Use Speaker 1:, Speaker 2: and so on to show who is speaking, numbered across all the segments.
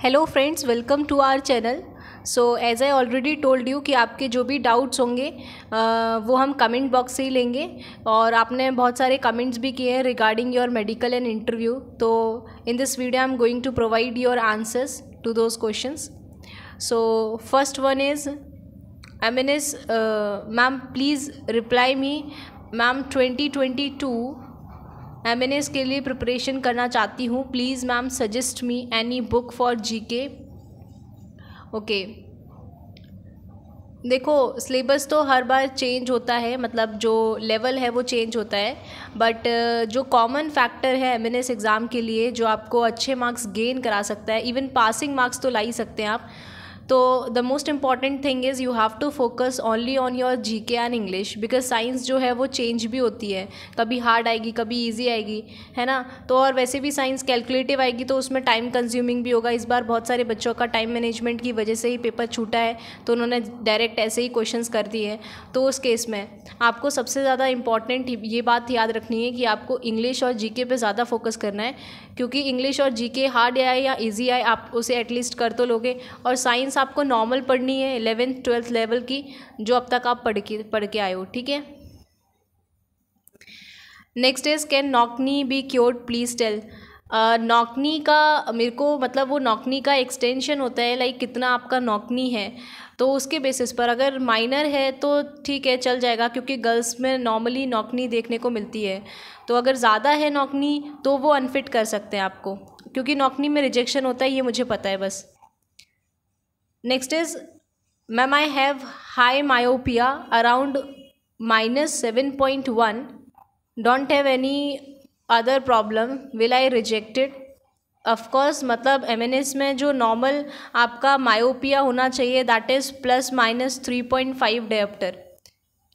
Speaker 1: Hello friends welcome to our channel so as I already told you कि आपके जो भी डाउट्स होंगे वो हम कमेंट बॉक्स से ही लेंगे और आपने बहुत सारे कमेंट्स भी किए हैं regarding your medical and interview तो in this video I am going to provide your answers to those questions so first one is M N S ma'am please reply me ma'am twenty twenty two M N S के लिए preparation करना चाहती हूँ please ma'am suggest me any book for G K okay देखो syllabus तो हर बार change होता है मतलब जो लेवल है वो चेंज होता है बट जो कॉमन फैक्टर है एम एग्ज़ाम के लिए जो आपको अच्छे मार्क्स गेन करा सकता है इवन पासिंग मार्क्स तो ला ही सकते हैं आप तो the most important thing is you have to focus only on your G K and English because science जो है वो चेंज भी होती है कभी हार्ड आएगी कभी ईजी आएगी है ना तो और वैसे भी साइंस कैलकुलेटिव आएगी तो उसमें टाइम कंज्यूमिंग भी होगा इस बार बहुत सारे बच्चों का टाइम मैनेजमेंट की वजह से ही पेपर छूटा है तो उन्होंने डायरेक्ट ऐसे ही क्वेश्चन कर दिए तो उस केस में आपको सबसे ज़्यादा इम्पॉर्टेंट ये बात याद रखनी है कि आपको इंग्लिश और जी पे ज़्यादा फोकस करना है क्योंकि इंग्लिश और जीके हार्ड आए या इजी आए आप उसे एटलीस्ट कर तो लोगे और साइंस आपको नॉर्मल पढ़नी है एलेवेंथ ट्वेल्थ लेवल की जो अब तक आप पढ़ के पढ़ के आए हो ठीक है next is can knock knee be cured please tell knock knee का मेरे को मतलब वो नॉकनी का एक्सटेंशन होता है लाइक कितना आपका नॉकनी है तो उसके बेसिस पर अगर माइनर है तो ठीक है चल जाएगा क्योंकि गर्ल्स में नॉर्मली नौकनी देखने को मिलती है तो अगर ज़्यादा है नौकनी तो वो अनफिट कर सकते हैं आपको क्योंकि नौकनी में रिजेक्शन होता है ये मुझे पता है बस next is ma'am I have high myopia around minus seven point one don't have any other problem will I rejected of course मतलब एम एन एस में जो नॉर्मल आपका मायोपिया होना चाहिए that is plus minus three point five diopter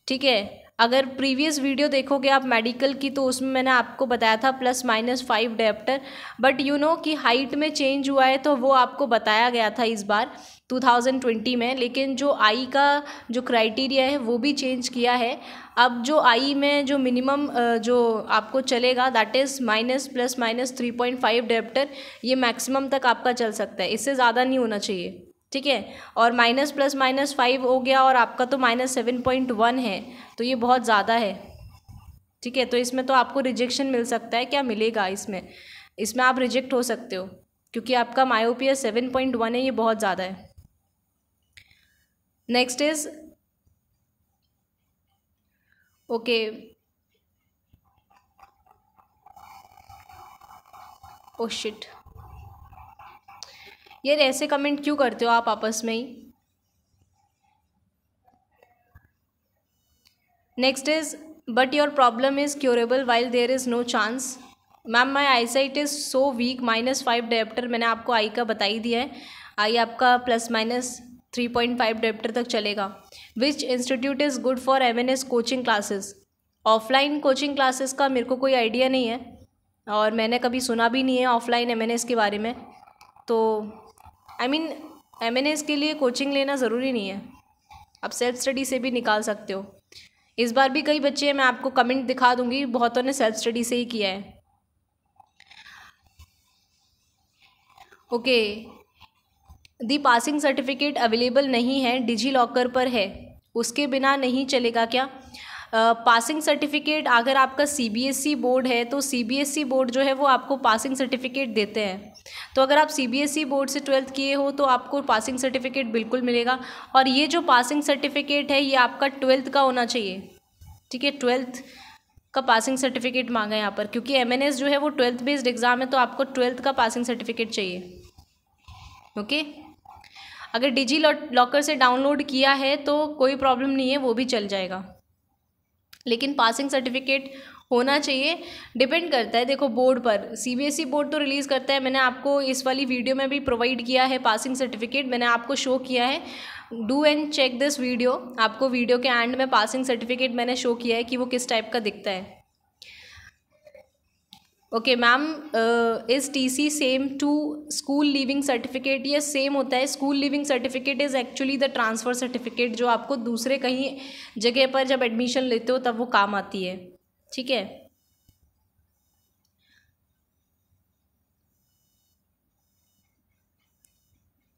Speaker 1: ठीक है अगर previous video देखोगे आप मेडिकल की तो उसमें मैंने आपको बताया था plus minus five diopter but you know कि हाइट में चेंज हुआ है तो वो आपको बताया गया था इस बार 2020 में लेकिन जो आई का जो क्राइटेरिया है वो भी चेंज किया है अब जो आई में जो मिनिमम जो आपको चलेगा that is minus plus minus three point five diopter ये मैक्सिमम तक आपका चल सकता है इससे ज़्यादा नहीं होना चाहिए ठीक है और माइनस प्लस माइनस फाइव हो गया और आपका तो माइनस सेवन पॉइंट वन है तो ये बहुत ज़्यादा है ठीक है तो इसमें तो आपको रिजेक्शन मिल सकता है क्या मिलेगा इसमें इसमें आप रिजेक्ट हो सकते हो क्योंकि आपका मायोपिया सेवन पॉइंट वन है ये बहुत ज़्यादा है next is okay oh shit यार ऐसे कमेंट क्यों करते हो आप आपस में ही next is but your problem is curable while there is no chance ma'am my eyesight is so weak minus five diopter मैंने आपको आई का बताई दिया है आई आपका plus minus three point five diopter तक चलेगा which institute is good for M N S coaching classes offline coaching classes का मेरे को कोई आइडिया नहीं है और मैंने कभी सुना भी नहीं है ऑफलाइन एम एन एस के बारे में तो I mean M N S के लिए कोचिंग लेना ज़रूरी नहीं है आप सेल्फ स्टडी से भी निकाल सकते हो इस बार भी कई बच्चे हैं मैं आपको कमेंट दिखा दूंगी बहुतों ने सेल्फ स्टडी से ही किया है okay okay. The passing certificate available नहीं है डिजी लॉकर पर है उसके बिना नहीं चलेगा क्या पासिंग uh, सर्टिफिकेट अगर आपका C B S E board है तो C B S E board जो है वो आपको पासिंग सर्टिफिकेट देते हैं तो अगर आप C B S E board से ट्वेल्थ किए हो तो आपको पासिंग सर्टिफिकेट बिल्कुल मिलेगा और ये जो पासिंग सर्टिफिकेट है ये आपका ट्वेल्थ का होना चाहिए ठीक है ट्वेल्थ का पासिंग सर्टिफिकेट मांगा है यहाँ पर क्योंकि एम एन एस जो है वो ट्वेल्थ बेस्ड एग्ज़ाम है तो आपको ट्वेल्थ का पासिंग सर्टिफिकेट चाहिए ओके okay? अगर डिजी लॉकर से डाउनलोड किया है तो कोई प्रॉब्लम नहीं है वो भी चल जाएगा लेकिन पासिंग सर्टिफिकेट होना चाहिए डिपेंड करता है देखो बोर्ड पर सीबीएसई बोर्ड e तो रिलीज़ करता है मैंने आपको इस वाली वीडियो में भी प्रोवाइड किया है पासिंग सर्टिफिकेट मैंने आपको शो किया है do and check this video आपको वीडियो के एंड में पासिंग सर्टिफिकेट मैंने शो किया है कि वो किस टाइप का दिखता है okay ma'am is T C same to school leaving certificate या सेम होता है school leaving certificate is actually the transfer certificate जो आपको दूसरे कहीं जगह पर जब एडमिशन लेते हो तब वो काम आती है ठीक है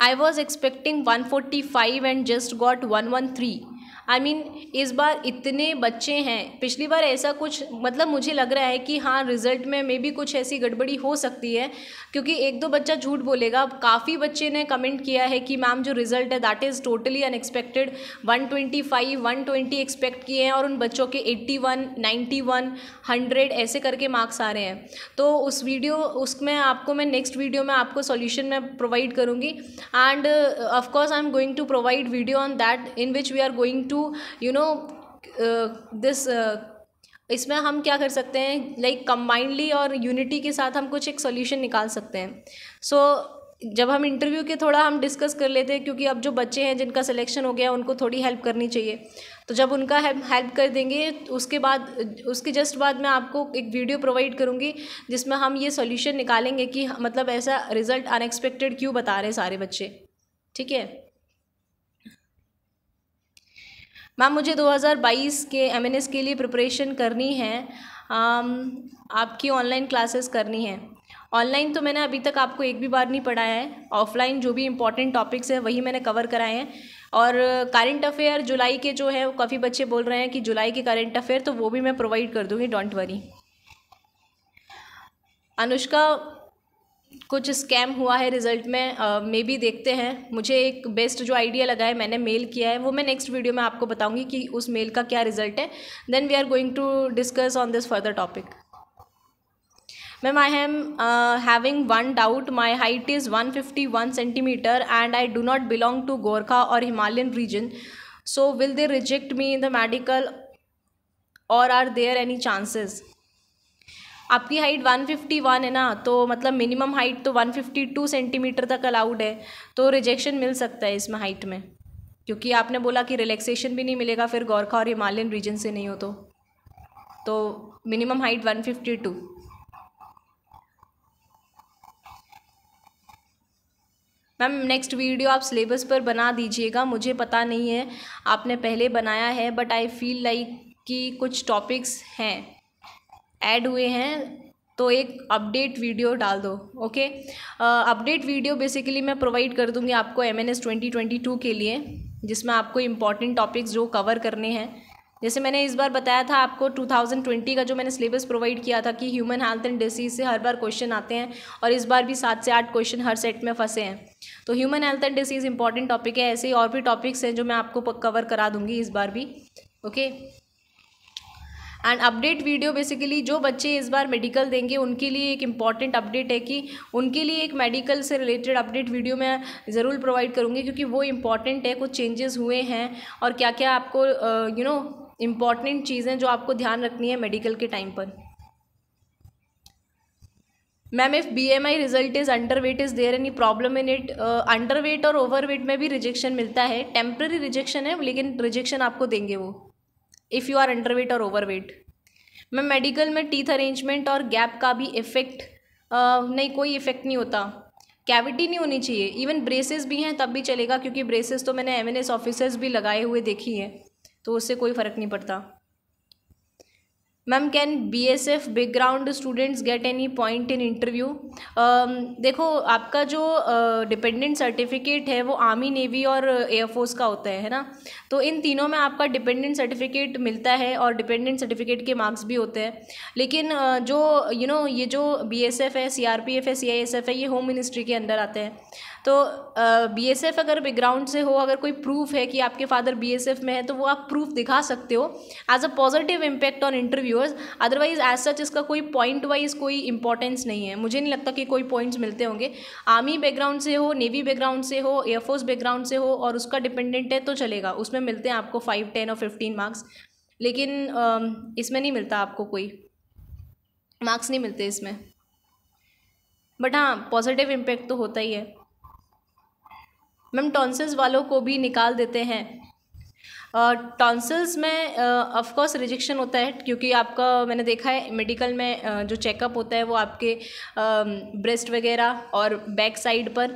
Speaker 1: I was expecting one forty five and just got one one three I I mean mean, इस बार इतने बच्चे हैं पिछली बार ऐसा कुछ मतलब मुझे लग रहा है कि हाँ रिजल्ट में मे भी कुछ ऐसी गड़बड़ी हो सकती है क्योंकि एक दो बच्चा झूठ बोलेगा काफ़ी बच्चे ने कमेंट किया है कि मैम जो रिज़ल्ट है that is totally unexpected 125 120 expect किए हैं और उन बच्चों के 81 91 100 ऐसे करके मार्क्स आ रहे हैं तो उस वीडियो उसमें आपको मैं नेक्स्ट वीडियो में आपको सोल्यूशन मैं प्रोवाइड करूँगी and of course I am going to provide video on that in which we are going to to you know this इसमें हम क्या कर सकते हैं लाइक कम्बाइंडली और यूनिटी के साथ हम कुछ एक सोल्यूशन निकाल सकते हैं सो so, जब हम इंटरव्यू के थोड़ा हम डिस्कस कर लेते हैं क्योंकि अब जो बच्चे हैं जिनका सिलेक्शन हो गया उनको थोड़ी हेल्प करनी चाहिए तो जब उनका हेल्प कर देंगे उसके बाद उसके जस्ट बाद मैं आपको एक वीडियो प्रोवाइड करूँगी जिसमें हम ये सोल्यूशन निकालेंगे कि मतलब ऐसा रिज़ल्ट अनएक्सपेक्टेड क्यों बता रहे सारे बच्चे ठीक है मैम मुझे 2022 के एम के लिए प्रिपरेशन करनी है आम, um, आपकी ऑनलाइन क्लासेस करनी है ऑनलाइन तो मैंने अभी तक आपको एक भी बार नहीं पढ़ाया है ऑफलाइन जो भी इंपॉर्टेंट टॉपिक्स हैं वही मैंने कवर कराए हैं और करंट अफेयर जुलाई के जो है काफ़ी बच्चे बोल रहे हैं कि जुलाई के करंट अफेयर तो वो भी मैं प्रोवाइड कर दूँगी डोंट वरी अनुष्का कुछ स्कैम हुआ है रिजल्ट में मे uh, बी देखते हैं मुझे एक बेस्ट जो आइडिया लगा है मैंने मेल किया है वो मैं नेक्स्ट वीडियो में आपको बताऊंगी कि उस मेल का क्या रिजल्ट है then we are going to discuss on this further topic ma'am I am having one doubt my height is one fifty one centimetre and I do not belong to Gorkha or Himalayan region so will they reject me in the medical or are there any chances आपकी height 151 है ना तो मतलब minimum height तो 152 centimetre तक allowed है तो rejection मिल सकता है इसमें हाइट में क्योंकि आपने बोला कि रिलैक्सेशन भी नहीं मिलेगा फिर गोरखा और हिमालयन रीजन से नहीं हो तो तो minimum height 152 ma'am next video आप सिलेबस पर बना दीजिएगा मुझे पता नहीं है आपने पहले बनाया है बट आई फील लाइक कि कुछ टॉपिक्स हैं ऐड हुए हैं तो एक अपडेट वीडियो डाल दो ओके अपडेट वीडियो बेसिकली मैं प्रोवाइड कर दूँगी आपको M N S twenty twenty two के लिए जिसमें आपको इम्पॉर्टेंट टॉपिक्स जो कवर करने हैं जैसे मैंने इस बार बताया था आपको 2020 का जो मैंने सिलेबस प्रोवाइड किया था कि ह्यूमन हेल्थ एंड डिसीज से हर बार क्वेश्चन आते हैं और इस बार भी सात से आठ क्वेश्चन हर सेट में फंसे हैं तो human health and disease important topic है ऐसे ही और भी टॉपिक्स हैं जो मैं आपको कवर करा दूँगी इस बार भी okay okay? And update video basically जो बच्चे इस बार मेडिकल देंगे उनके लिए एक इम्पॉर्टेंट अपडेट है कि उनके लिए एक मेडिकल से रिलेटेड अपडेट वीडियो मैं ज़रूर प्रोवाइड करूँगी क्योंकि वो इम्पॉर्टेंट है कुछ चेंजेस हुए हैं और क्या क्या आपको यू नो इम्पॉर्टेंट चीज़ें जो आपको ध्यान रखनी है मेडिकल के टाइम पर ma'am if B M I result is under weight is there any problem in it under weight और ओवर वेट में भी रिजेक्शन मिलता है टेम्प्रेरी रिजेक्शन है लेकिन रिजेक्शन आपको देंगे वो if you are underweight or overweight ma'am medical में टीथ अरेंजमेंट और गैप का भी इफ़ेक्ट uh, नहीं कोई इफ़ेक्ट नहीं होता कैविटी नहीं होनी चाहिए इवन ब्रेसेस भी हैं तब भी चलेगा क्योंकि ब्रेसेस तो मैंने एम एन एस ऑफिसर्स भी लगाए हुए देखी हैं तो उससे कोई फ़र्क नहीं पड़ता ma'am can B S F background students get any point in interview देखो आपका जो डिपेंडेंट uh, सर्टिफिकेट है वो आर्मी नेवी और एयरफोर्स का होता है है ना तो इन तीनों में आपका डिपेंडेंट सर्टिफिकेट मिलता है और डिपेंडेंट सर्टिफिकेट के मार्क्स भी होते हैं लेकिन uh, जो यू you नो know, ये जो बी एस एफ है सी आर पी एफ है सी आई एस एफ है ये होम मिनिस्ट्री के अंदर आते हैं तो बीएसएफ अगर बैकग्राउंड से हो अगर कोई प्रूफ है कि आपके फादर बीएसएफ में है तो वो आप प्रूफ दिखा सकते हो as a positive impact on interviewers otherwise as such इसका कोई पॉइंट वाइज कोई इंपॉर्टेंस नहीं है मुझे नहीं लगता कि कोई पॉइंट्स मिलते होंगे आर्मी बैकग्राउंड से हो नेवी बैकग्राउंड से हो एयरफोर्स बैकग्राउंड से हो और उसका डिपेंडेंट है तो चलेगा उसमें मिलते हैं आपको फाइव टेन और फिफ्टीन मार्क्स लेकिन इसमें नहीं मिलता आपको कोई मार्क्स नहीं मिलते इसमें बट हाँ पॉजिटिव इम्पैक्ट तो होता ही है मैम टॉन्सल्स वालों को भी निकाल देते हैं टॉन्सल्स में ऑफकोर्स रिजेक्शन होता है क्योंकि आपका मैंने देखा है मेडिकल में जो चेकअप होता है वो आपके ब्रेस्ट वगैरह और बैक साइड पर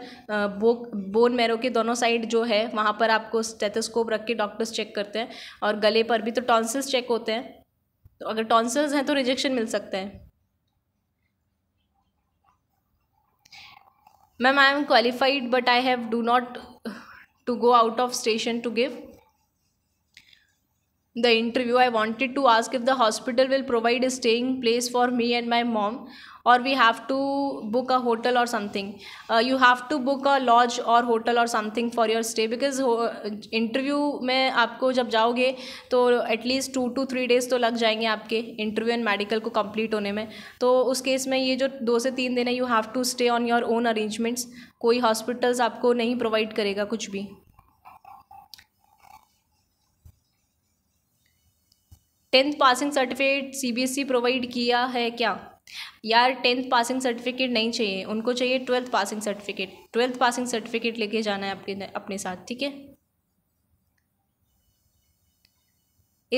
Speaker 1: बो बोन मैरो के दोनों साइड जो है वहाँ पर आपको स्टेथोस्कोप रख के डॉक्टर्स चेक करते हैं और गले पर भी तो टॉन्सल्स चेक होते हैं तो अगर टॉन्सल्स हैं तो रिजेक्शन मिल सकते हैं ma'am i am qualified but i have do not to go out of station to give the interview i wanted to ask if the hospital will provide a staying place for me and my mom or we have to book a hotel or something uh, you have to book a lodge or hotel or something for your stay because interview में आपको जब जाओगे तो at least two to three days तो लग जाएंगे आपके interview and medical को कंप्लीट होने में तो उस केस में ये जो दो से तीन दिन है you have to stay on your own arrangements कोई हॉस्पिटल्स आपको नहीं प्रोवाइड करेगा कुछ भी tenth passing certificate CBSE provide e किया है क्या यार टेंथ पासिंग सर्टिफिकेट नहीं चाहिए उनको चाहिए twelfth passing certificate twelfth passing certificate लेके जाना है आपके अपने साथ ठीक है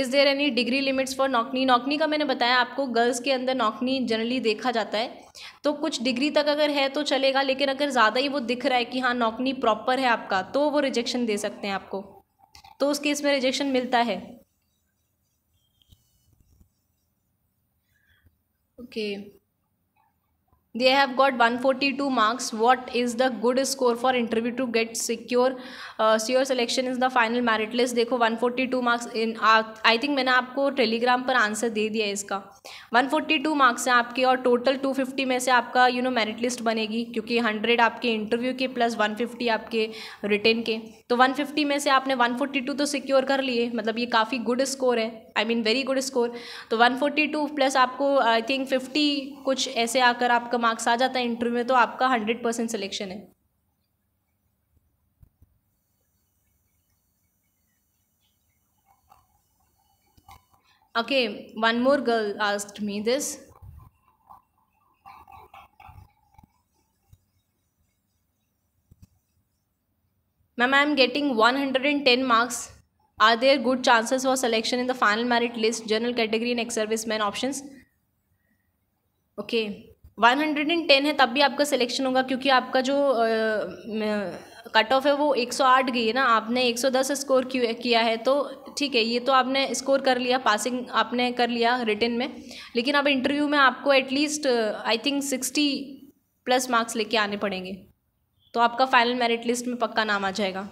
Speaker 1: is there any degree limits for knock knee knock knee का मैंने बताया आपको गर्ल्स के अंदर नौकनी जनरली देखा जाता है तो कुछ डिग्री तक अगर है तो चलेगा लेकिन अगर ज़्यादा ही वो दिख रहा है कि हाँ नौकनी प्रॉपर है आपका तो वो रिजेक्शन दे सकते हैं आपको तो उस केस में रिजेक्शन मिलता है que they have got one forty two marks what is the good score for interview to get secure sure selection is the final merit list देखो one forty two marks in I think मैंने आपको Telegram पर answer दे दिया है इसका one forty two marks हैं आपके और टोटल टू फिफ्टी में से आपका यू नो मेरिट लिस्ट बनेगी क्योंकि हंड्रेड आपके इंटरव्यू के प्लस वन फिफ्टी आपके रिटर्न के तो वन फिफ्टी में से आपने वन फोर्टी टू तो सिक्योर कर लिए मतलब ये काफ़ी गुड स्कोर है I mean very good score तो वन फोर्टी टू प्लस आपको आई थिंक फिफ्टी कुछ ऐसे आकर आपका आपका मार्क्स आ जाता है इंटरव्यू में तो आपका हंड्रेड परसेंट सिलेक्शन है okay one more girl asked me this ma'am I am getting one hundred and ten marks are there good chances for selection in the final merit list general category in ex service man option okay 110 है तब भी आपका selection होगा क्योंकि आपका जो cut off है वो 108 गई है ना आपने 110 स्कोर किया है तो ठीक है ये तो आपने स्कोर कर लिया पासिंग आपने कर लिया रिटर्न में लेकिन अब इंटरव्यू में आपको at least I think sixty plus marks लेके आने पड़ेंगे तो आपका फाइनल मेरिट लिस्ट में पक्का नाम आ जाएगा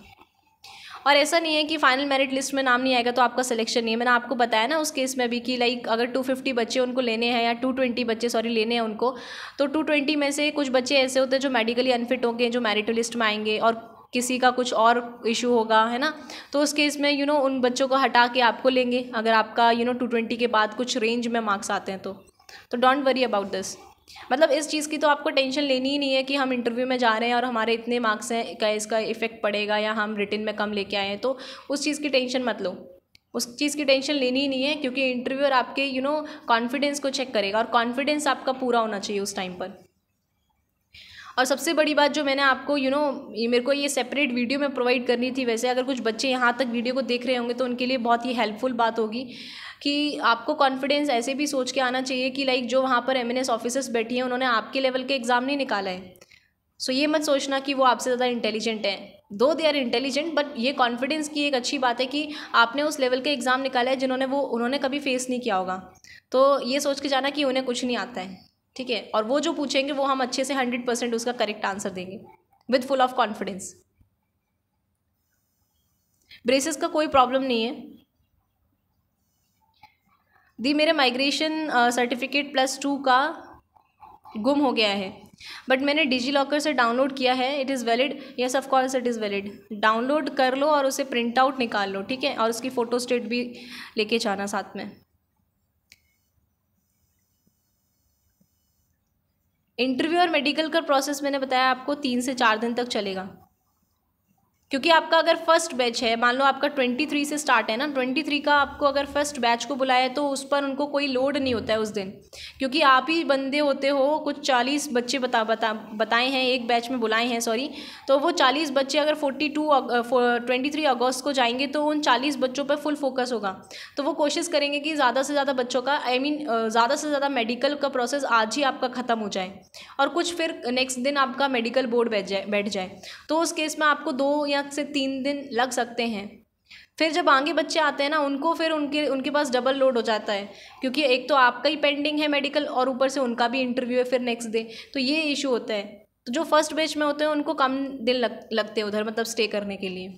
Speaker 1: और ऐसा नहीं है कि फाइनल मेरिट लिस्ट में नाम नहीं आएगा तो आपका सिलेक्शन नहीं है मैंने आपको बताया ना उस केस में भी कि लाइक अगर टू फिफ्टी बच्चे उनको लेने हैं या टू ट्वेंटी बच्चे सॉरी लेने हैं उनको तो टू ट्वेंटी में से कुछ बच्चे ऐसे होते हैं जो मेडिकली अनफिट होंगे जो मेरिट लिस्ट में आएंगे और किसी का कुछ और इशू होगा है ना तो उस केस में यू you नो know, उन बच्चों को हटा के आपको लेंगे अगर आपका यू नो टू ट्वेंटी के बाद कुछ रेंज में मार्क्स आते हैं तो डोंट वरी अबाउट दिस मतलब इस चीज़ की तो आपको टेंशन लेनी ही नहीं है कि हम इंटरव्यू में जा रहे हैं और हमारे इतने मार्क्स हैं का इसका इफेक्ट पड़ेगा या हम रिटर्न में कम लेके आए हैं तो उस चीज़ की टेंशन मत लो उस चीज़ की टेंशन लेनी ही नहीं है क्योंकि इंटरव्यूअर आपके यू नो कॉन्फिडेंस को चेक करेगा और कॉन्फिडेंस आपका पूरा होना चाहिए उस टाइम पर और सबसे बड़ी बात जो मैंने आपको यू you नो know, मेरे को ये सेपरेट वीडियो में प्रोवाइड करनी थी वैसे अगर कुछ बच्चे यहाँ तक वीडियो को देख रहे होंगे तो उनके लिए बहुत ही हेल्पफुल बात होगी कि आपको कॉन्फिडेंस ऐसे भी सोच के आना चाहिए कि लाइक जो वहाँ पर एम एन ऑफिसर्स बैठी हैं उन्होंने आपके लेवल के एग्ज़ाम नहीं निकाला है सो so, ये मत सोचना कि वो आपसे ज़्यादा इंटेलिजेंट हैं though they are intelligent but ये कॉन्फिडेंस की एक अच्छी बात है कि आपने उस लेवल के एग्ज़ाम निकाला है जिन्होंने वो उन्होंने कभी फेस नहीं किया होगा तो ये सोच के जाना कि उन्हें कुछ नहीं आता है ठीक है और वो जो पूछेंगे वो हम अच्छे से हंड्रेड परसेंट उसका करेक्ट आंसर देंगे with full of confidence braces का कोई प्रॉब्लम नहीं है दी मेरे माइग्रेशन सर्टिफिकेट प्लस टू का गुम हो गया है बट मैंने डिजी लॉकर से डाउनलोड किया है it is valid yes of course it is valid download कर लो और उसे प्रिंट आउट निकाल लो ठीक है और उसकी फ़ोटो स्टेट भी लेके जाना साथ में इंटरव्यू और मेडिकल का प्रोसेस मैंने बताया आपको तीन से चार दिन तक चलेगा क्योंकि आपका अगर फर्स्ट बैच है मान लो आपका ट्वेंटी थ्री से स्टार्ट है ना ट्वेंटी थ्री का आपको अगर फर्स्ट बैच को बुलाया तो उस पर उनको कोई लोड नहीं होता है उस दिन क्योंकि आप ही बंदे होते हो कुछ चालीस बच्चे बता बता बताए हैं एक बैच में बुलाए हैं सॉरी तो वो चालीस बच्चे अगर फोर्टी टू ट्वेंटी थ्री अगस्त को जाएंगे तो उन चालीस बच्चों पर फुल फोकस होगा तो वो कोशिश करेंगे कि ज़्यादा से ज़्यादा बच्चों का आई I मीन mean, ज़्यादा से ज़्यादा मेडिकल का प्रोसेस आज ही आपका ख़त्म हो जाए और कुछ फिर नेक्स्ट दिन आपका मेडिकल बोर्ड बैठ जाए बैठ जाए तो उस केस में आपको दो या या से तीन दिन लग सकते हैं फिर जब आगे बच्चे आते हैं ना उनको फिर उनके उनके पास डबल लोड हो जाता है क्योंकि एक तो आपका ही पेंडिंग है मेडिकल और ऊपर से उनका भी इंटरव्यू है फिर नेक्स्ट डे तो ये इशू होता है तो जो फर्स्ट बेच में होते हैं उनको कम दिन लग लगते हैं उधर मतलब स्टे करने के लिए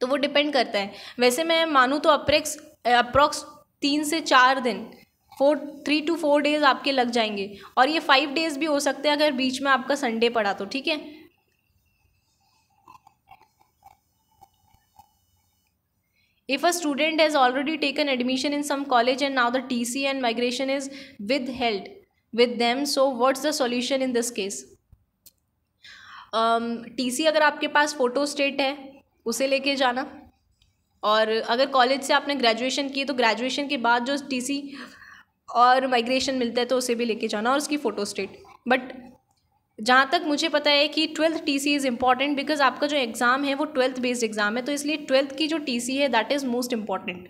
Speaker 1: तो वो डिपेंड करता है वैसे मैं मानूँ तो अप्रेक्स अप्रॉक्स तीन से चार दिन four three to four days आपके लग जाएंगे और ये फाइव डेज़ भी हो सकते हैं अगर बीच में आपका संडे पड़ा तो ठीक है if a student has already taken admission in some college and now the tc and migration is withheld with them so what's the solution in this case T um, C अगर आपके पास photo state है उसे लेके जाना और अगर college से आपने ग्रेजुएशन की तो ग्रेजुएशन के बाद जो टी सी और माइग्रेशन मिलता है तो उसे भी लेके जाना और उसकी फ़ोटो स्टेट बट जहाँ तक मुझे पता है कि twelfth T C is important because आपका जो एग्ज़ाम है वो ट्वेल्थ बेस्ड एग्ज़ाम है तो इसलिए ट्वेल्थ की जो टी सी है दैट इज़ मोस्ट इम्पॉर्टेंट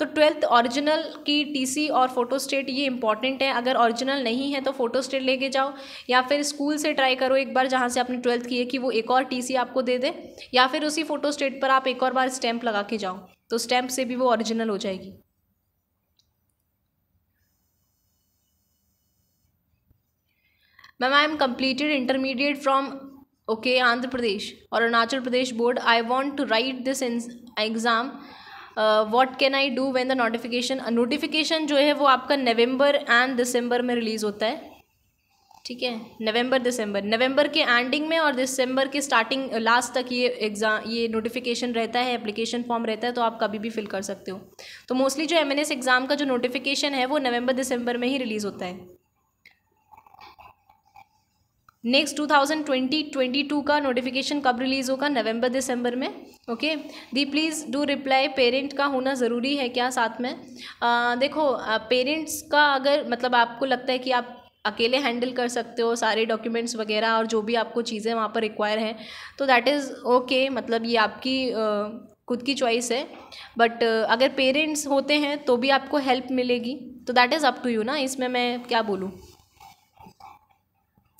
Speaker 1: तो ट्वेल्थ ओरिजिनल की टीसी और फोटो स्टेट ये इंपॉर्टेंट है अगर ओरिजिनल नहीं है तो फोटो स्टेट लेके जाओ या फिर स्कूल से ट्राई करो एक बार जहाँ से आपने ट्वेल्थ की है कि वो एक और टीसी आपको दे दे या फिर उसी फोटो स्टेट पर आप एक और बार स्टैंप लगा के जाओ तो स्टैंप से भी वो ओरिजिनल हो जाएगी ma'am I am completed intermediate from okay Andhra Pradesh or Arunachal Pradesh board I want to write this exam what can I do when the notification notification जो है वो आपका नवंबर एंड दिसंबर में रिलीज़ होता है ठीक है नवंबर दिसंबर नवंबर के एंडिंग में और दिसंबर के स्टार्टिंग लास्ट uh, तक ये एग्ज़ाम ये नोटिफिकेशन रहता है एप्लीकेशन फॉर्म रहता है तो आप कभी भी फिल कर सकते हो तो मोस्टली जो एम एग्ज़ाम का जो नोटिफिकेशन है वो नवंबर दिसंबर में ही रिलीज़ होता है नेक्स्ट 2020-22 का नोटिफिकेशन कब रिलीज़ होगा नवंबर दिसंबर में ओके दी प्लीज़ डू रिप्लाई पेरेंट का होना ज़रूरी है क्या साथ में आ, देखो पेरेंट्स का अगर मतलब आपको लगता है कि आप अकेले हैंडल कर सकते हो सारे डॉक्यूमेंट्स वगैरह और जो भी आपको चीज़ें वहाँ पर रिक्वायर हैं तो दैट इज़ ओके मतलब ये आपकी आ, खुद की चॉइस है बट अगर पेरेंट्स होते हैं तो भी आपको हेल्प मिलेगी तो that is up to you ना इसमें मैं क्या बोलूँ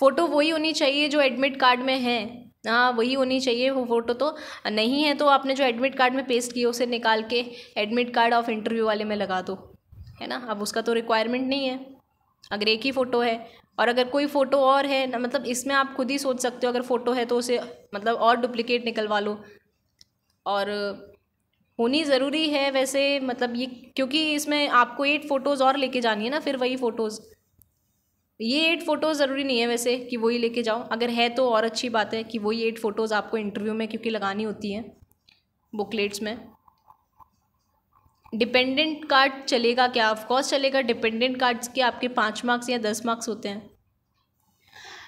Speaker 1: फ़ोटो वही होनी चाहिए जो एडमिट कार्ड में है हाँ वही होनी चाहिए वो फ़ोटो तो नहीं है तो आपने जो एडमिट कार्ड में पेस्ट किया उसे निकाल के एडमिट कार्ड ऑफ इंटरव्यू वाले में लगा दो है ना अब उसका तो रिक्वायरमेंट नहीं है अगर एक ही फ़ोटो है और अगर कोई फ़ोटो और है ना मतलब इसमें आप खुद ही सोच सकते हो अगर फ़ोटो है तो उसे मतलब और डुप्लिकेट निकलवा लो और होनी ज़रूरी है वैसे मतलब ये क्योंकि इसमें आपको एट फ़ोटोज़ और लेके जानी है ना फिर वही फ़ोटोज़ ये एट फ़ोटोज़ ज़रूरी नहीं है वैसे कि वही लेके जाओ अगर है तो और अच्छी बात है कि वही एट फ़ोटोज़ आपको इंटरव्यू में क्योंकि लगानी होती हैं बुकलेट्स में डिपेंडेंट कार्ड चलेगा क्या ऑफकोर्स चलेगा डिपेंडेंट कार्ड्स के आपके पाँच मार्क्स या दस मार्क्स होते हैं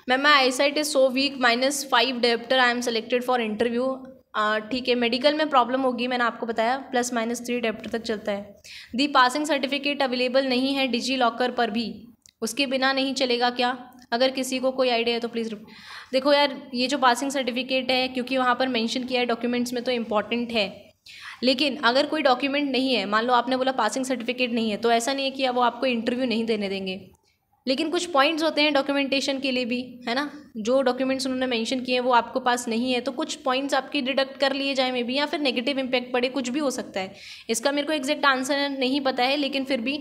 Speaker 1: ma'am my sight is so weak minus five diopter I am selected for interview ठीक है मेडिकल में प्रॉब्लम होगी मैंने आपको बताया प्लस माइनस थ्री डेप्टर तक चलता है दी पासिंग सर्टिफिकेट अवेलेबल नहीं है डिजी लॉकर पर भी उसके बिना नहीं चलेगा क्या अगर किसी को कोई आइडिया है तो प्लीज़ देखो यार ये जो पासिंग सर्टिफिकेट है क्योंकि वहाँ पर मेंशन किया है डॉक्यूमेंट्स में तो इम्पॉर्टेंट है लेकिन अगर कोई डॉक्यूमेंट नहीं है मान लो आपने बोला पासिंग सर्टिफिकेट नहीं है तो ऐसा नहीं है कि वो आपको इंटरव्यू नहीं देने देंगे लेकिन कुछ पॉइंट्स होते हैं डॉक्यूमेंटेशन के लिए भी है ना जो डॉक्यूमेंट्स उन्होंने मेंशन किए हैं वो आपके पास नहीं है तो कुछ पॉइंट्स आपके डिडक्ट कर लिए जाए मे भी या फिर नेगेटिव इम्पैक्ट पड़े कुछ भी हो सकता है इसका मेरे को एग्जैक्ट आंसर नहीं पता है लेकिन फिर भी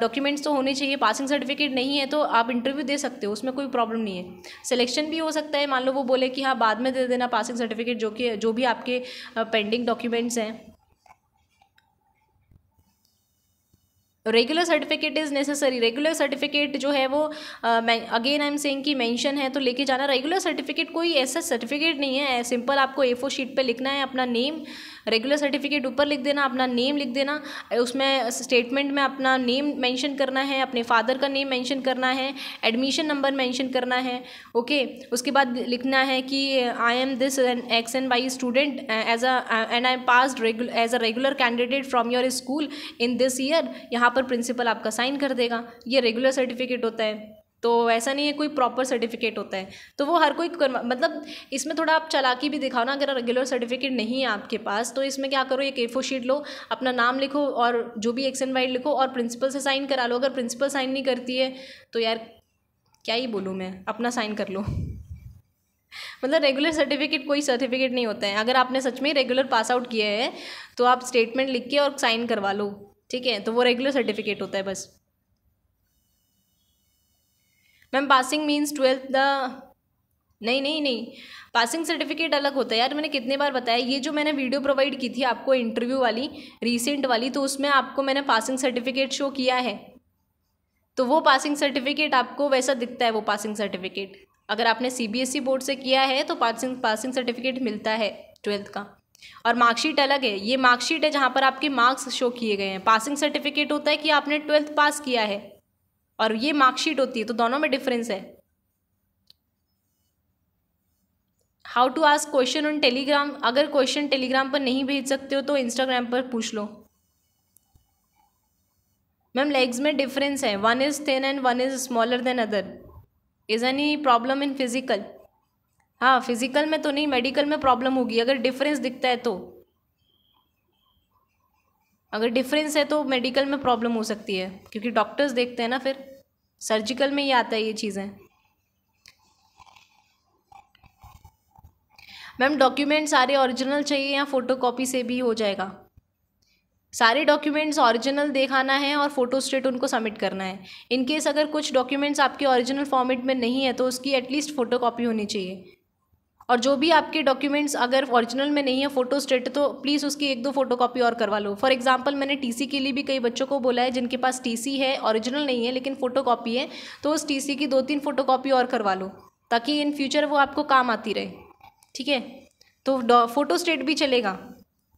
Speaker 1: डॉक्यूमेंट्स तो होने चाहिए पासिंग सर्टिफिकेट नहीं है तो आप इंटरव्यू दे सकते हो उसमें कोई प्रॉब्लम नहीं है सिलेक्शन भी हो सकता है मान लो वो बोले कि हाँ बाद में दे देना पासिंग सर्टिफिकेट जो कि जो भी आपके पेंडिंग डॉक्यूमेंट्स हैं regular certificate is necessary regular certificate जो है वो अगेन आई एम सेइंग कि मेंशन है तो लेके जाना रेगुलर सर्टिफिकेट कोई ऐसा सर्टिफिकेट नहीं है सिंपल आपको ए फोर शीट पर लिखना है अपना नेम रेगुलर सर्टिफिकेट ऊपर लिख देना अपना नेम लिख देना उसमें स्टेटमेंट में अपना नेम मेंशन करना है अपने फादर का नेम मेंशन करना है एडमिशन नंबर मेंशन करना है ओके okay? उसके बाद लिखना है कि I am this X and Y student as a and I am pass as a regular candidate from your school in this year यहाँ पर प्रिंसिपल आपका साइन कर देगा ये रेगुलर सर्टिफिकेट होता है तो ऐसा नहीं है कोई प्रॉपर सर्टिफिकेट होता है तो वो हर कोई मतलब इसमें थोड़ा आप चलाकी भी दिखाओ ना अगर रेगुलर सर्टिफिकेट नहीं है आपके पास तो इसमें क्या करो एक एफो शीट लो अपना नाम लिखो और जो भी एक्स एंड वाइड लिखो और प्रिंसिपल से साइन करा लो अगर प्रिंसिपल साइन नहीं करती है तो यार क्या ही बोलूँ मैं अपना साइन कर लो मतलब रेगुलर सर्टिफिकेट कोई सर्टिफिकेट नहीं होता है अगर आपने सच में रेगुलर पास आउट किया है तो आप स्टेटमेंट लिख के और साइन करवा लो ठीक है तो वो रेगुलर सर्टिफिकेट होता है बस ma'am passing means twelfth the नहीं नहीं नहीं पासिंग सर्टिफिकेट अलग होता है यार मैंने कितने बार बताया ये जो मैंने वीडियो प्रोवाइड की थी आपको इंटरव्यू वाली रिसेंट वाली तो उसमें आपको मैंने पासिंग सर्टिफिकेट शो किया है तो वो पासिंग सर्टिफिकेट आपको वैसा दिखता है वो पासिंग सर्टिफिकेट अगर आपने सी बोर्ड e से किया है तो पासिंग पासिंग सर्टिफिकेट मिलता है ट्वेल्थ का और मार्कशीट अलग है ये मार्कशीट है जहाँ पर आपके मार्क्स शो किए गए हैं पासिंग सर्टिफिकेट होता है कि आपने ट्वेल्थ पास किया है और ये मार्कशीट होती है तो दोनों में डिफरेंस है how to ask question on Telegram अगर क्वेश्चन टेलीग्राम पर नहीं भेज सकते हो तो इंस्टाग्राम पर पूछ लो मैम लेग्स में डिफरेंस है one is thin and one is smaller than other is any problem in physical हाँ फिजिकल में तो नहीं मेडिकल में प्रॉब्लम होगी अगर डिफरेंस दिखता है तो अगर डिफरेंस है तो मेडिकल में प्रॉब्लम हो सकती है क्योंकि डॉक्टर्स देखते हैं ना फिर सर्जिकल में ही आता है ये चीज़ें मैम डॉक्यूमेंट सारे ओरिजिनल चाहिए या फ़ोटो कॉपी से भी हो जाएगा सारे डॉक्यूमेंट्स ओरिजिनल दिखाना है और फोटो स्टेट उनको सबमिट करना है इनकेस अगर कुछ डॉक्यूमेंट्स आपके ओरिजिनल फॉर्मेट में नहीं है तो उसकी एटलीस्ट फ़ोटो कॉपी होनी चाहिए और जो भी आपके डॉक्यूमेंट्स अगर ओरिजिनल में नहीं है फोटो स्टेट तो प्लीज़ उसकी एक दो फोटो कॉपी और करवा लो फॉर एग्जाम्पल मैंने टी के लिए भी कई बच्चों को बोला है जिनके पास टी है ओरिजिनल नहीं है लेकिन फोटो है तो उस टी की दो तीन फोटो और करवा लो ताकि इन फ्यूचर वो आपको काम आती रहे ठीक है तो फोटो स्टेट भी चलेगा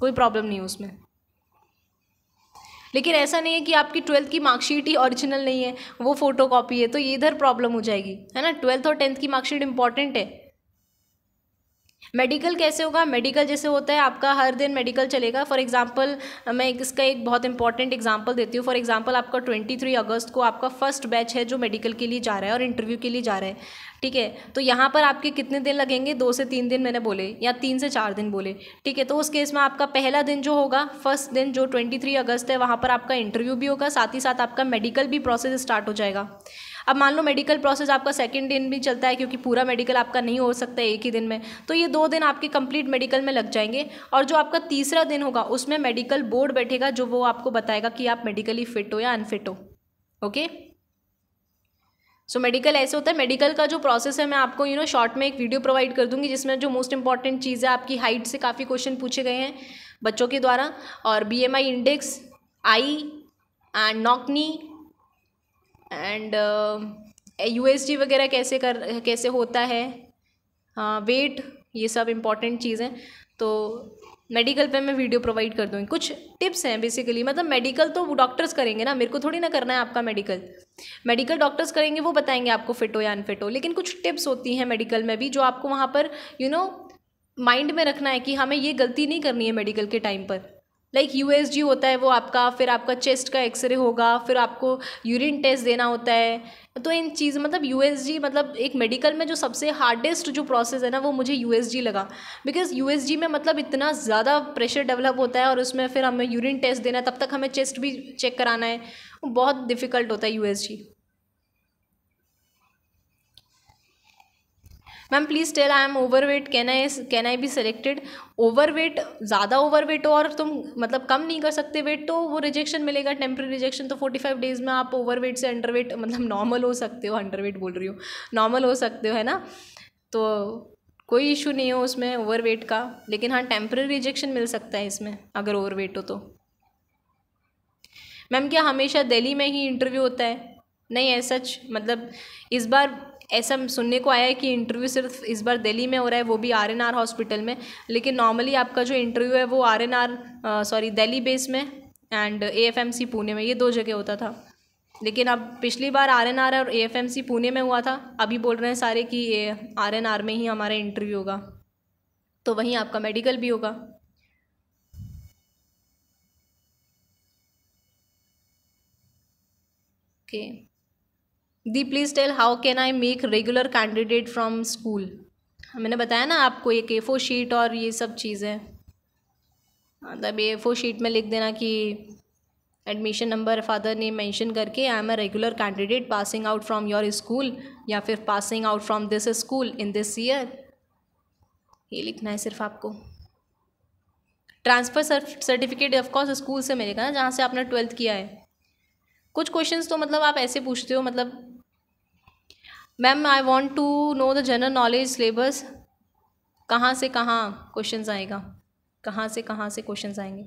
Speaker 1: कोई प्रॉब्लम नहीं है उसमें लेकिन ऐसा नहीं है कि आपकी ट्वेल्थ की मार्कशीट ही ओरिजिनल नहीं है वो फोटो कॉपी है तो ये इधर प्रॉब्लम हो जाएगी है ना ट्वेल्थ और टेंथ की मार्कशीट इंपॉर्टेंट है मेडिकल कैसे होगा मेडिकल जैसे होता है आपका हर दिन मेडिकल चलेगा फॉर एग्जाम्पल मैं इसका एक बहुत इंपॉर्टेंट एग्जाम्पल देती हूँ फॉर एग्जाम्पल आपका ट्वेंटी थ्री अगस्त को आपका फर्स्ट बैच है जो मेडिकल के लिए जा रहा है और इंटरव्यू के लिए जा रहा है ठीक है तो यहाँ पर आपके कितने दिन लगेंगे दो से तीन दिन मैंने बोले या तीन से चार दिन बोले ठीक है तो उस केस में आपका पहला दिन जो होगा फर्स्ट दिन जो ट्वेंटी थ्री अगस्त है वहाँ पर आपका इंटरव्यू भी होगा साथ ही साथ आपका मेडिकल भी प्रोसेस स्टार्ट हो जाएगा अब मान लो मेडिकल प्रोसेस आपका सेकेंड दिन भी चलता है क्योंकि पूरा मेडिकल आपका नहीं हो सकता एक ही दिन में तो ये दो दिन आपके कंप्लीट मेडिकल में लग जाएंगे और जो आपका तीसरा दिन होगा उसमें मेडिकल बोर्ड बैठेगा जो वो आपको बताएगा कि आप मेडिकली फिट हो या अनफिट हो ओके सो so, मेडिकल ऐसे होता है मेडिकल का जो प्रोसेस है मैं आपको यू नो शॉर्ट में एक वीडियो प्रोवाइड कर दूंगी जिसमें जो मोस्ट इंपॉर्टेंट चीज़ है आपकी हाइट से काफ़ी क्वेश्चन पूछे गए हैं बच्चों के द्वारा और B M I index eye and knock knee and U S D वगैरह कैसे कर कैसे होता है हाँ वेट ये सब इम्पॉर्टेंट चीज़ें तो मेडिकल पे मैं वीडियो प्रोवाइड कर दूँगी कुछ टिप्स हैं बेसिकली मतलब मेडिकल तो डॉक्टर्स करेंगे ना मेरे को थोड़ी ना करना है आपका मेडिकल मेडिकल डॉक्टर्स करेंगे वो बताएंगे आपको फिट हो या अनफिट हो लेकिन कुछ टिप्स होती हैं मेडिकल में भी जो आपको वहाँ पर यू नो माइंड में रखना है कि हमें ये गलती नहीं करनी है मेडिकल के टाइम पर लाइक यू होता है वो आपका फिर आपका चेस्ट का एक्सरे होगा फिर आपको यूरिन टेस्ट देना होता है तो इन चीज़ मतलब यू मतलब एक मेडिकल में जो सबसे हार्डेस्ट जो प्रोसेस है ना वो मुझे यू लगा बिकॉज यू में मतलब इतना ज़्यादा प्रेशर डेवलप होता है और उसमें फिर हमें यूरिन टेस्ट देना है तब तक हमें चेस्ट भी चेक कराना है बहुत डिफ़िकल्ट होता है you ma'am please tell I am over weight can I can I be selected over weight ज़्यादा ओवर वेट हो और तुम मतलब कम नहीं कर सकते वेट तो वो रिजेक्शन मिलेगा टेम्प्रेरी रिजेक्शन तो फोर्टी फाइव डेज़ में आप ओवर वेट से अंडर वेट मतलब नॉर्मल हो सकते हो अंडर वेट बोल रही हो नॉर्मल हो सकते हो है ना तो कोई इशू नहीं हो उसमें ओवर वेट का लेकिन हाँ टेम्प्रेरी रिजेक्शन मिल सकता है इसमें अगर ओवर वेट हो तो मैम क्या हमेशा दिल्ली में ही इंटरव्यू होता है नहीं है सच मतलब इस बार ऐसा सुनने को आया है कि इंटरव्यू सिर्फ इस बार दिल्ली में हो रहा है वो भी आर एन आर हॉस्पिटल में लेकिन नॉर्मली आपका जो इंटरव्यू है वो R N R sorry Delhi base में and A F M C Pune में ये दो जगह होता था लेकिन अब पिछली बार आर एन आर और A F M C Pune में हुआ था अभी बोल रहे हैं सारे कि आर एन आर में ही हमारा इंटरव्यू होगा तो वहीं आपका मेडिकल भी होगा ओके okay. दी please tell how can I make regular candidate from school मैंने बताया ना आपको एक ए फो शीट और ये सब चीज़ें मतलब ए फो शीट में लिख देना कि एडमिशन नंबर फादर ने मेंशन करके I am a regular candidate passing out from your school या फिर passing out from this school in this year ये लिखना है सिर्फ आपको ट्रांसफ़र सर्टिफिकेट ऑफकोर्स स्कूल से मिलेगा ना जहाँ से आपने ट्वेल्थ किया है कुछ क्वेश्चंस तो मतलब आप ऐसे पूछते हो मतलब ma'am I want to know the general knowledge syllabus कहाँ से कहाँ क्वेश्चन आएगा कहाँ से कहाँ से क्वेश्चन आएंगे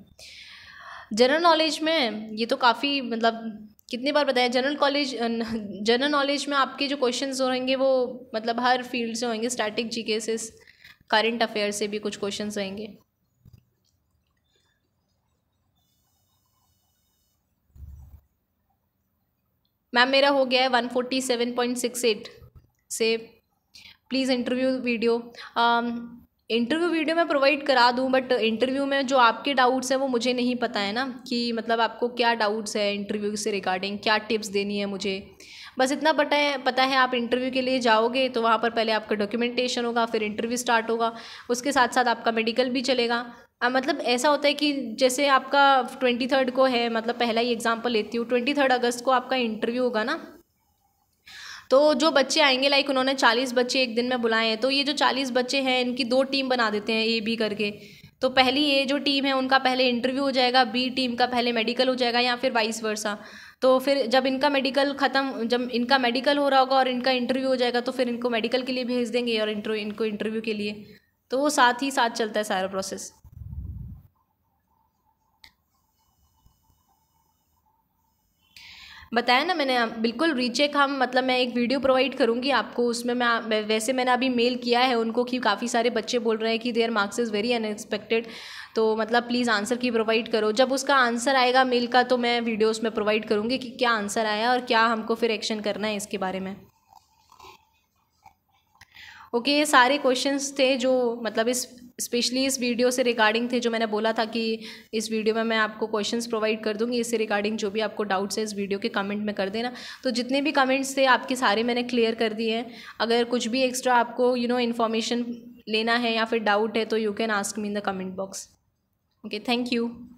Speaker 1: जनरल नॉलेज में ये तो काफ़ी मतलब कितनी बार बताया जनरल कॉलेज जनरल नॉलेज में आपके जो क्वेश्चन हो रहेंगे वो मतलब हर फील्ड से होंगे स्टैटिक के से करेंट अफेयर से भी कुछ क्वेश्चन रहेंगे मैम मेरा हो गया है one forty seven point six eight से please interview video interview video मैं प्रोवाइड करा दूँ बट इंटरव्यू में जो आपके डाउट्स हैं वो मुझे नहीं पता है ना कि मतलब आपको क्या डाउट्स है इंटरव्यू से रिगार्डिंग क्या टिप्स देनी है मुझे बस इतना पता है पता है आप इंटरव्यू के लिए जाओगे तो वहाँ पर पहले आपका डॉक्यूमेंटेशन होगा फिर इंटरव्यू स्टार्ट होगा उसके साथ साथ आपका मेडिकल भी चलेगा आ, मतलब ऐसा होता है कि जैसे आपका ट्वेंटी थर्ड को है मतलब पहला ही एग्जाम्पल लेती हूँ ट्वेंटी थर्ड अगस्त को आपका इंटरव्यू होगा ना तो जो बच्चे आएंगे लाइक उन्होंने चालीस बच्चे एक दिन में बुलाए हैं तो ये जो चालीस बच्चे हैं इनकी दो टीम बना देते हैं ए बी करके तो पहली ए जो टीम है उनका पहले इंटरव्यू हो जाएगा बी टीम का पहले मेडिकल हो जाएगा या फिर वाइस वर्सा तो फिर जब इनका मेडिकल ख़त्म जब इनका मेडिकल हो रहा होगा और इनका इंटरव्यू हो जाएगा तो फिर इनको मेडिकल के लिए भेज देंगे और इंटरव्यू इनको इंटरव्यू के लिए तो वो साथ ही साथ चलता है सारा प्रोसेस बताया ना मैंने बिल्कुल रीचेक हम मतलब मैं एक वीडियो प्रोवाइड करूँगी आपको उसमें मैं वैसे मैंने अभी मेल किया है उनको कि काफ़ी सारे बच्चे बोल रहे हैं कि their marks is very unexpected तो मतलब प्लीज़ आंसर की प्रोवाइड करो जब उसका आंसर आएगा मेल का तो मैं वीडियो उसमें प्रोवाइड करूँगी कि क्या आंसर आया और क्या हमको फिर एक्शन करना है इसके बारे में ओके ये सारे क्वेश्चंस थे जो मतलब इस स्पेशली इस वीडियो से रिगार्डिंग थे जो मैंने बोला था कि इस वीडियो में मैं आपको क्वेश्चंस प्रोवाइड कर दूंगी इससे रिगार्डिंग जो भी आपको डाउट्स है इस वीडियो के कमेंट में कर देना तो जितने भी कमेंट्स थे आपके सारे मैंने क्लियर कर दिए हैं अगर कुछ भी एक्स्ट्रा आपको यू नो इन्फॉर्मेशन लेना है या फिर डाउट है तो you can ask me in the comment box okay thank you